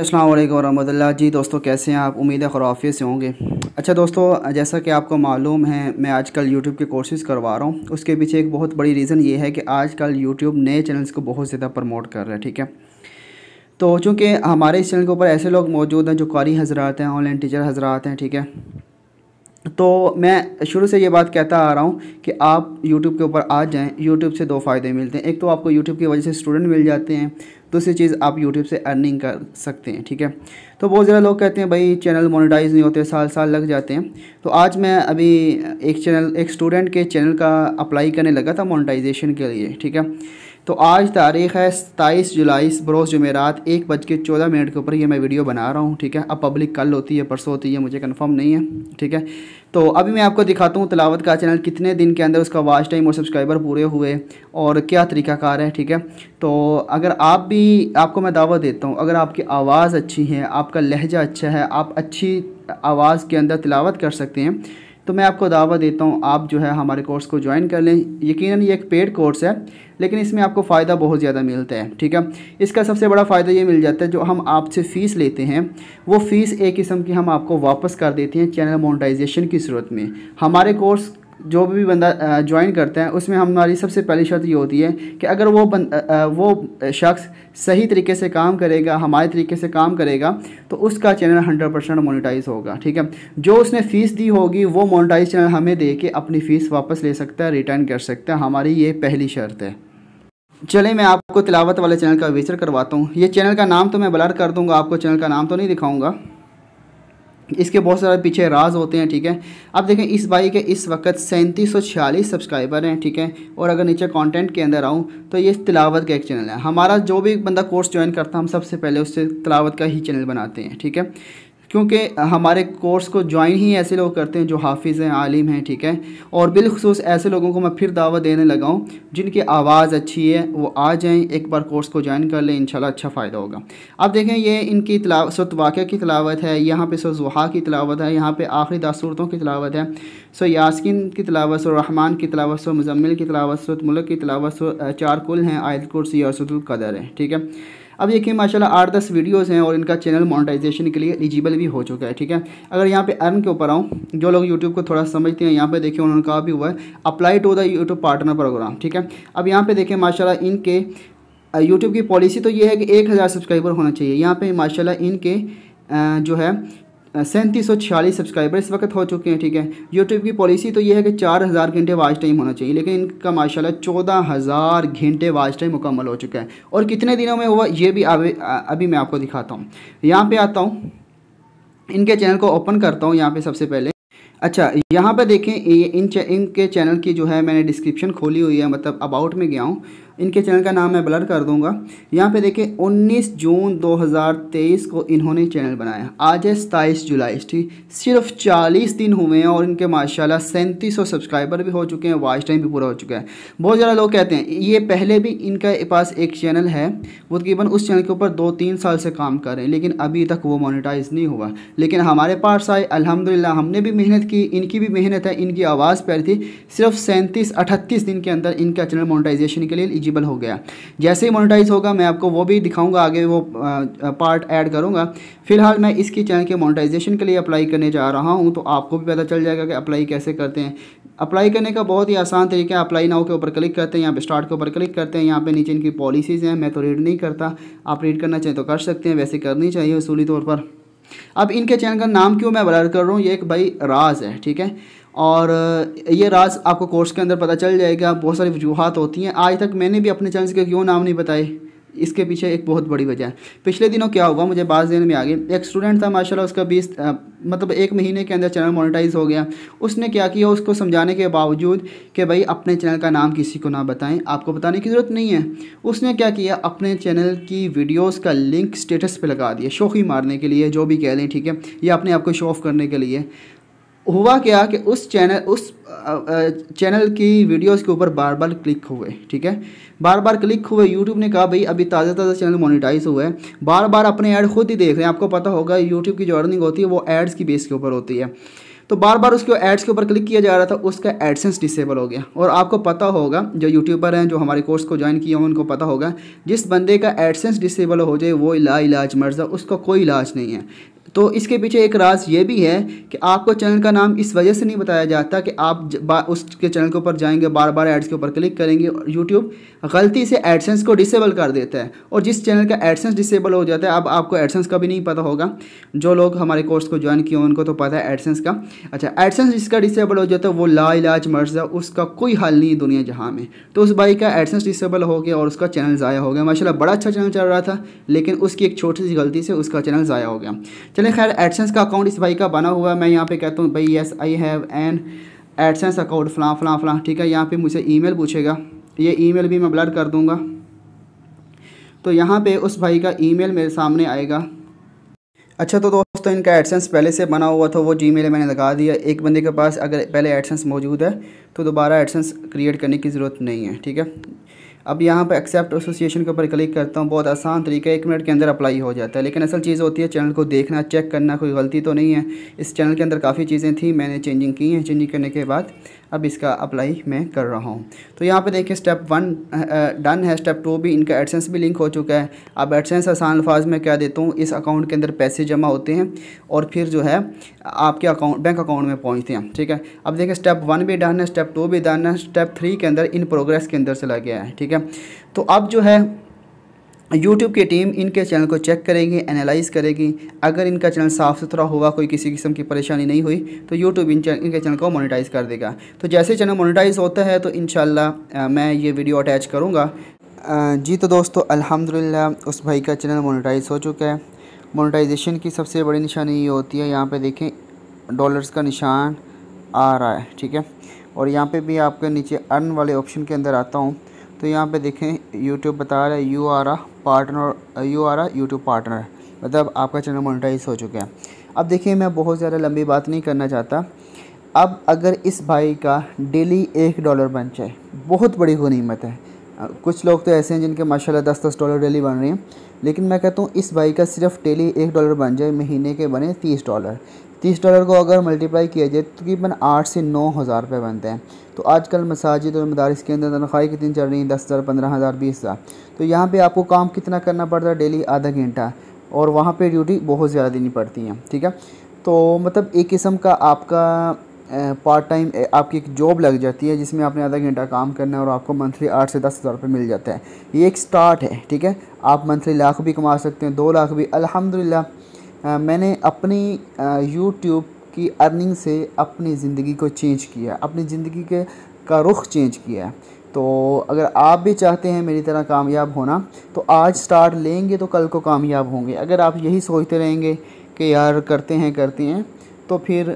अल्लाम वरहमदिल्ला जी दोस्तों कैसे हैं आप उम्मीद है खराफियत से होंगे अच्छा दोस्तों जैसा कि आपको मालूम है मैं आजकल YouTube के कोर्सेज़ करवा रहा हूँ उसके पीछे एक बहुत बड़ी रीज़न ये है कि आजकल YouTube नए चैनल्स को बहुत ज़्यादा प्रमोट कर रहा है ठीक है तो चूँकि हमारे इस चैनल के ऊपर ऐसे लोग मौजूद हैं जो कारी हजरात हैं ऑनलाइन टीचर हजरात हैं ठीक है तो मैं शुरू से ये बात कहता आ रहा हूँ कि आप YouTube के ऊपर आ जाएं YouTube से दो फ़ायदे मिलते हैं एक तो आपको YouTube की वजह से स्टूडेंट मिल जाते हैं दूसरी तो चीज़ आप यूट्यूब से अर्निंग कर सकते हैं ठीक है तो बहुत ज़्यादा लोग कहते हैं भाई चैनल मोनिटाइज नहीं होते साल साल लग जाते हैं तो आज मैं अभी एक चैनल एक स्टूडेंट के चैनल का अप्लाई करने लगा था मोनिटाइजेशन के लिए ठीक है तो आज तारीख़ है सताईस जुलाई बरोज़ जुमेरात एक बज के चौदह मिनट के ऊपर ये मैं वीडियो बना रहा हूँ ठीक है अब पब्लिक कल होती है परसों होती है मुझे कंफर्म नहीं है ठीक है तो अभी मैं आपको दिखाता हूँ तलावत का चैनल कितने दिन के अंदर उसका वाच टाइम और सब्सक्राइबर पूरे हुए और क्या तरीकाकार है ठीक है तो अगर आप भी आपको मैं दावा देता हूँ अगर आपकी आवाज़ अच्छी है आपका लहजा अच्छा है आप अच्छी आवाज़ के अंदर तिलावत कर सकते हैं तो मैं आपको दावा देता हूँ आप जो है हमारे कोर्स को ज्वाइन कर लें यकीन ये एक पेड कोर्स है लेकिन इसमें आपको फ़ायदा बहुत ज़्यादा मिलता है ठीक है इसका सबसे बड़ा फ़ायदा ये मिल जाता है जो हम आपसे फ़ीस लेते हैं वो फ़ीस एक किस्म की हम आपको वापस कर देते हैं चैनल मोनेटाइजेशन की सूरत में हमारे कोर्स जो भी बंदा ज्वाइन करते हैं उसमें हमारी सबसे पहली शर्त ये होती है कि अगर वो बंद वो शख्स सही तरीके से काम करेगा हमारे तरीके से काम करेगा तो उसका चैनल हंड्रेड परसेंट मोनिटाइज होगा ठीक है जो उसने फ़ीस दी होगी वो मोनिटाइज चैनल हमें दे के अपनी फ़ीस वापस ले सकता है रिटर्न कर सकता है हमारी ये पहली शर्त है चलिए मैं आपको तिलावत वाले चैनल का विचर करवाता हूँ ये चैनल का नाम तो मैं ब्लर कर दूँगा आपको चैनल का नाम तो नहीं दिखाऊँगा इसके बहुत सारे पीछे राज होते हैं ठीक है अब देखें इस बाइक के इस वक्त सैंतीस सौ छियालीस सब्सक्राइबर हैं ठीक है और अगर नीचे कंटेंट के अंदर आऊँ तो ये तिलावत का एक चैनल है हमारा जो भी बंदा कोर्स ज्वाइन करता है हम सबसे पहले उससे तिलावत का ही चैनल बनाते हैं ठीक है क्योंकि हमारे कोर्स को ज्वाइन ही ऐसे लोग करते हैं जो हाफिज़ हैं आलिम हैं ठीक है और बिलखसूस ऐसे लोगों को मैं फिर दावा देने लगा हूँ जिनकी आवाज़ अच्छी है वो आ जाएँ एक बार कोर्स को ज्वाइन कर लें इन अच्छा फ़ायदा होगा अब देखें ये इनकी तलावत सत वाक़ की तलावत है यहाँ पर सोजुहा की तलावत है यहाँ पर आखिरी दासूरतों की तलावत है सो यासकिन की तलावत सो रहमान की तलावत सो मुजम्मिल की तलावत सो मुल्क की तलावत सो चार कुल हैं आयत कुर्सी और सतुल कदर है ठीक है अब देखिए माशाल्लाह आठ दस वीडियोस हैं और इनका चैनल मोनेटाइजेशन के लिए एलिजिबल भी हो चुका है ठीक है अगर यहाँ पे अर्न के ऊपर आऊँ जो लोग यूट्यूब को थोड़ा समझते हैं यहाँ पे देखिए उन्होंने कहा भी हुआ है apply to the YouTube partner program ठीक है अब यहाँ पे देखें माशा इनके यूट्यूब की पॉलिसी तो ये है कि एक हज़ार सब्सक्राइबर होना चाहिए यहाँ पर माशाला इनके जो है सैंतीस सौ छियालीस सब्सक्राइबर इस वक्त हो चुके हैं ठीक है यूट्यूब की पॉलिसी तो ये है कि चार हज़ार घंटे वाच टाइम होना चाहिए लेकिन इनका माशाल्लाह चौदह हज़ार घंटे वाच टाइम मुकम्मल हो चुका है और कितने दिनों में हुआ ये भी अभी अभी मैं आपको दिखाता हूँ यहाँ पर आता हूँ इनके चैनल को ओपन करता हूँ यहाँ पर सबसे पहले अच्छा यहाँ पर देखें इन चे, इनके चैनल की जो है मैंने डिस्क्रिप्शन खोली हुई है मतलब अबाउट में गया हूँ इनके चैनल का नाम मैं ब्लर कर दूंगा यहाँ पे देखिए 19 जून 2023 को इन्होंने चैनल बनाया आज है सताईस जुलाई ठीक सिर्फ 40 दिन हुए हैं और इनके माशाल्लाह सैंतीस सब्सक्राइबर भी हो चुके हैं वॉच टाइम भी पूरा हो चुका है बहुत ज़्यादा लोग कहते हैं ये पहले भी इनका पास एक चैनल है वो तकरीबन उस चैनल के ऊपर दो तीन साल से काम कर रहे हैं लेकिन अभी तक वो मोनिटाइज नहीं हुआ लेकिन हमारे पास आए अलहमदिल्ला हमने भी मेहनत की इनकी भी मेहनत है इनकी आवाज़ पैर थी सिर्फ सैंतीस अठतीस दिन के अंदर इनका चैनल मोनिटाइजेशन के लिए एलिजिबल हो गया जैसे ही मोनेटाइज होगा मैं आपको वो भी दिखाऊंगा आगे वो पार्ट ऐड करूंगा फिलहाल मैं इसकी चैनल के मोनेटाइजेशन के लिए अप्लाई करने जा रहा हूँ तो आपको भी पता चल जाएगा कि अप्लाई कैसे करते हैं अप्लाई करने का बहुत ही आसान तरीका है अप्लाई नाउ के ऊपर क्लिक करते हैं यहाँ पे स्टार्ट के ऊपर क्लिक करते हैं यहाँ पे नीचे इनकी पॉलिसीज़ हैं मैं तो रीड नहीं करता आप रीड करना चाहें तो कर सकते हैं वैसे करनी चाहिए उसूली तौर पर अब इनके चैनल का नाम क्यों मैं बलर कर रहा हूँ ये एक भाई राज है ठीक है और ये राज आपको कोर्स के अंदर पता चल जाएगा बहुत सारी वजूहत होती हैं आज तक मैंने भी अपने चैनल के क्यों नाम नहीं बताए इसके पीछे एक बहुत बड़ी वजह है पिछले दिनों क्या हुआ मुझे बात देने में आ गई एक स्टूडेंट था माशाल्लाह उसका बीस मतलब एक महीने के अंदर चैनल मोनेटाइज हो गया उसने क्या किया उसको समझाने के बावजूद कि भाई अपने चैनल का नाम किसी को ना बताएं आपको बताने की ज़रूरत नहीं है उसने क्या किया अपने चैनल की वीडियोस का लिंक स्टेटस पे लगा दिया शोखी मारने के लिए जो भी कह लें ठीक है या अपने आप को शो ऑफ करने के लिए हुआ क्या कि उस चैनल उस चैनल की वीडियोस के ऊपर बार बार क्लिक हुए ठीक है बार बार क्लिक हुए यूट्यूब ने कहा भाई अभी ताज़ा ताज़ा चैनल मोनिटाइज हुआ है बार बार अपने ऐड खुद ही देख रहे हैं आपको पता होगा यूट्यूब की जो अर्निंग होती है वो एड्स की बेस के ऊपर होती है तो बार बार उसके एड्स के ऊपर क्लिक किया जा रहा था उसका एडसेंस डिसेबल हो गया और आपको पता होगा जो यूट्यूबर हैं जो हमारे कोर्स को ज्वाइन किए हैं उनको पता होगा जिस बंदे का एडसेंस डिसेबल हो जाए वो इला इलाज मर्जा उसका कोई इलाज नहीं है तो इसके पीछे एक राज ये भी है कि आपको चैनल का नाम इस वजह से नहीं बताया जाता कि आप उसके चैनल के ऊपर जाएंगे बार बार एड्स के ऊपर क्लिक करेंगे और यूट्यूब गलती से एडसेंस को डिसेबल कर देता है और जिस चैनल का एडसेंस डिसेबल हो जाता है अब आपको एडसेंस का भी नहीं पता होगा जो लोग हमारे कोर्स को ज्वाइन किए उनको तो पता है एडसेंस का अच्छा एडसेंस जिसका डिसेबल हो जाता है वो ला इलाज मर्जा उसका कोई हल नहीं दुनिया जहाँ में तो उस भाई का एडसेंस डिसेबल हो गया और उसका चैनल ज़ाया हो गया माशाला बड़ा अच्छा चैनल चल रहा था लेकिन उसकी एक छोटी सी गलती से उसका चैनल ज़ाया हो गया चलें खैर एडसेंस का अकाउंट इस भाई का बना हुआ है मैं यहाँ पे कहता हूँ भाई yes I have an AdSense account फ़लाँ फ़लाँ फ़लाँ ठीक है यहाँ पे मुझे ईमेल पूछेगा ये ईमेल भी मैं ब्लड कर दूँगा तो यहाँ पे उस भाई का ईमेल मेरे सामने आएगा अच्छा तो दोस्तों इनका एडसेंस पहले से बना हुआ था वो जी मेल मैंने लगा दिया एक बंदे के पास अगर पहले एडसेंस मौजूद है तो दोबारा एडसेंस क्रिएट करने की ज़रूरत नहीं है ठीक है अब यहाँ पर एक्सेप्ट एसोसिएशन के ऊपर क्लिक करता हूँ बहुत आसान तरीका एक मिनट के अंदर अप्लाई हो जाता है लेकिन असल चीज़ होती है चैनल को देखना चेक करना कोई गलती तो नहीं है इस चैनल के अंदर काफ़ी चीज़ें थी मैंने चेंजिंग की हैं चेंजिंग करने के बाद अब इसका अप्लाई मैं कर रहा हूँ तो यहाँ पे देखिए स्टेप वन डन है स्टेप टू भी इनका एडसेंस भी लिंक हो चुका है अब एडसेंस आसान अल्फाज में क्या देता हूँ इस अकाउंट के अंदर पैसे जमा होते हैं और फिर जो है आपके अकाउंट बैंक अकाउंट में पहुँचते हैं ठीक है अब देखिए स्टेप वन भी डन है स्टेप टू भी डन है स्टेप थ्री के अंदर इन प्रोग्रेस के अंदर चला गया है ठीक है है तो अब जो है यूट्यूब की टीम इनके चैनल को चेक करेगी एनालाइज करेगी अगर इनका चैनल साफ़ सुथरा हुआ कोई किसी किस्म की परेशानी नहीं हुई तो यूट्यूब इन चैनल इनके चैनल को मोनेटाइज कर देगा तो जैसे चैनल मोनेटाइज होता है तो इन मैं ये वीडियो अटैच करूँगा जी तो दोस्तों अल्हम्दुलिल्लाह उस भाई का चैनल मोनेटाइज हो चुका है मोनेटाइजेशन की सबसे बड़ी निशानी ये होती है यहाँ पर देखें डॉलर्स का निशान आ रहा है ठीक है और यहाँ पर भी आपके नीचे अर्न वाले ऑप्शन के अंदर आता हूँ तो यहाँ पे देखें यूट्यूब बता रहा है you are a partner you are a YouTube partner मतलब आपका चैनल मोनिटाइज हो चुका है अब देखिए मैं बहुत ज़्यादा लंबी बात नहीं करना चाहता अब अगर इस भाई का डेली एक डॉलर बन जाए बहुत बड़ी गनीमत है कुछ लोग तो ऐसे हैं जिनके माशाल्लाह दस दस डॉलर डेली बन रहे हैं लेकिन मैं कहता हूँ इस भाई का सिर्फ डेली एक डॉलर बन जाए महीने के बने तीस डॉलर तीस डॉलर को अगर मल्टीप्लाई किया जाए तो तकरीबन आठ से नौ हज़ार रुपये बनते हैं तो आजकल मसाजिद और मदारस के अंदर तनख्वाही कितनी चल रही है दस हज़ार पंद्रह हज़ार बीस हज़ार तो यहाँ पर आपको काम कितना करना पड़ता है डेली आधा घंटा और वहाँ पर ड्यूटी बहुत ज़्यादा देनी पड़ती है ठीक है तो मतलब एक किस्म का आपका पार्ट टाइम आपकी एक जॉब लग जाती है जिसमें आपने आधा घंटा काम करना है और आपको मंथली आठ से दस हज़ार रुपये मिल जाता है ये एक स्टार्ट है ठीक है आप मंथली लाख भी कमा सकते हैं दो लाख भी अल्हम्दुलिल्लाह मैंने अपनी यूट्यूब की अर्निंग से अपनी ज़िंदगी को चेंज किया अपनी ज़िंदगी के का रुख चेंज किया तो अगर आप भी चाहते हैं मेरी तरह कामयाब होना तो आज स्टार्ट लेंगे तो कल को कामयाब होंगे अगर आप यही सोचते रहेंगे कि यार करते हैं करते हैं तो फिर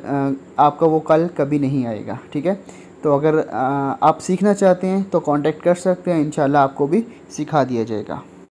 आपका वो कल कभी नहीं आएगा ठीक है तो अगर आप सीखना चाहते हैं तो कांटेक्ट कर सकते हैं इन आपको भी सिखा दिया जाएगा